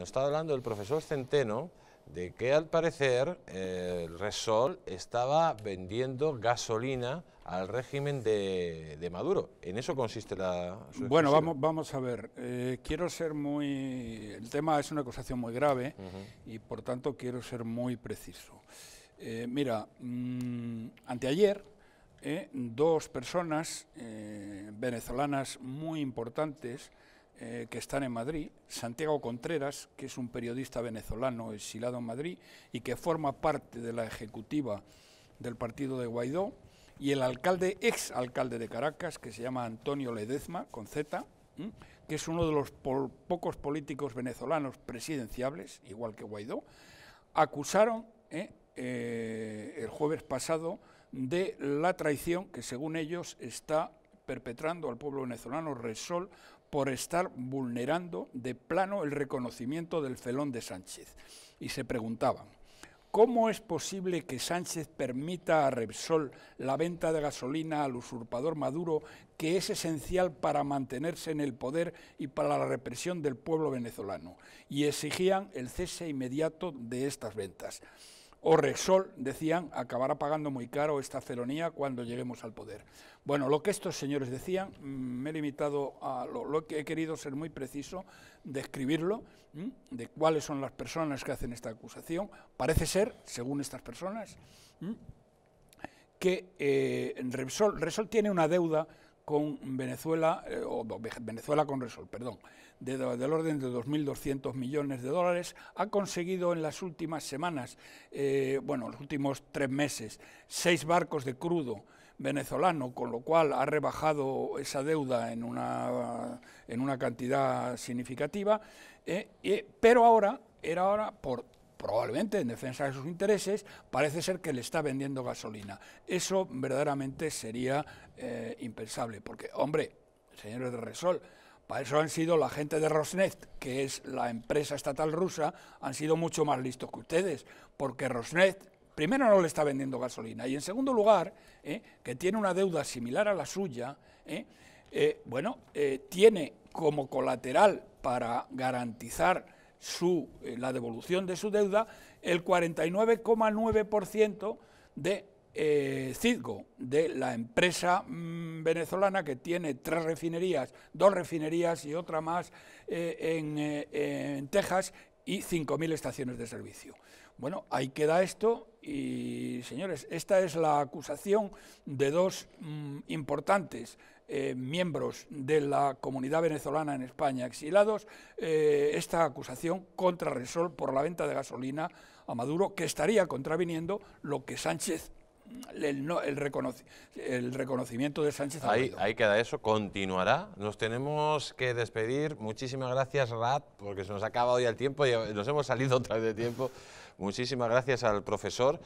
Está hablando el profesor Centeno de que al parecer el Resol estaba vendiendo gasolina al régimen de, Maduro. ¿En eso consiste la... Bueno, vamos, a ver. Eh, quiero ser muy... El tema es una acusación muy grave y por tanto quiero ser muy preciso. Eh, mira, mm, anteayer eh, dos personas venezolanas muy importantes eh, que están en Madrid, Santiago Contreras, que es un periodista venezolano exilado en Madrid y que forma parte de la ejecutiva del partido de Guaidó, y el alcalde, ex alcalde de Caracas, que se llama Antonio Ledezma, con Z, que es uno de los pocos políticos venezolanos presidenciables, igual que Guaidó, acusaron ¿eh? Eh, el jueves pasado de la traición que según ellos está perpetrando al pueblo venezolano Resol por estar vulnerando de plano el reconocimiento del felón de Sánchez. Y se preguntaban, ¿Cómo es posible que Sánchez permita a Repsol la venta de gasolina al usurpador Maduro, que es esencial para mantenerse en el poder y para la represión del pueblo venezolano? Y exigían el cese inmediato de estas ventas o Resol, decían, acabará pagando muy caro esta felonía cuando lleguemos al poder. Bueno, lo que estos señores decían, mm, me he limitado a lo, que he querido ser muy preciso, describirlo, mm, de, cuáles son las personas que hacen esta acusación. Parece ser, según estas personas, mm, que eh, tiene una deuda con Venezuela, eh, o Venezuela con Resol, perdón, del orden de 2.200 millones de dólares, ha conseguido en las últimas semanas, eh, bueno, los últimos tres meses, seis barcos de crudo venezolano, con lo cual ha rebajado esa deuda en una, en una cantidad significativa, eh, pero ahora, era ahora por probablemente en defensa de sus intereses, parece ser que le está vendiendo gasolina. Eso verdaderamente sería eh, impensable, porque, hombre, señores de Resol, para eso han sido la gente de Rosneft, que es la empresa estatal rusa, han sido mucho más listos que ustedes, porque Rosneft, primero, no le está vendiendo gasolina, y en segundo lugar, eh, que tiene una deuda similar a la suya, eh, bueno, tiene como colateral para garantizar su, eh, la devolución de su deuda el 49,9% de eh, Cidgo, de la empresa mm, venezolana que tiene tres refinerías, dos refinerías y otra más eh, en, Texas y 5.000 estaciones de servicio. Bueno, ahí queda esto y, señores, esta es la acusación de dos mm, importantes eh, miembros de la comunidad venezolana en España exilados eh, esta acusación contra Resol por la venta de gasolina a Maduro, que estaría contraviniendo lo que Sánchez mm, el, el, el, reconocimiento de Sánchez. Ahí, ahí, queda eso, continuará. Nos tenemos que despedir. Muchísimas gracias, Rad porque se nos acaba hoy el tiempo y nos hemos salido otra vez de tiempo. Muchísimas gracias al profesor.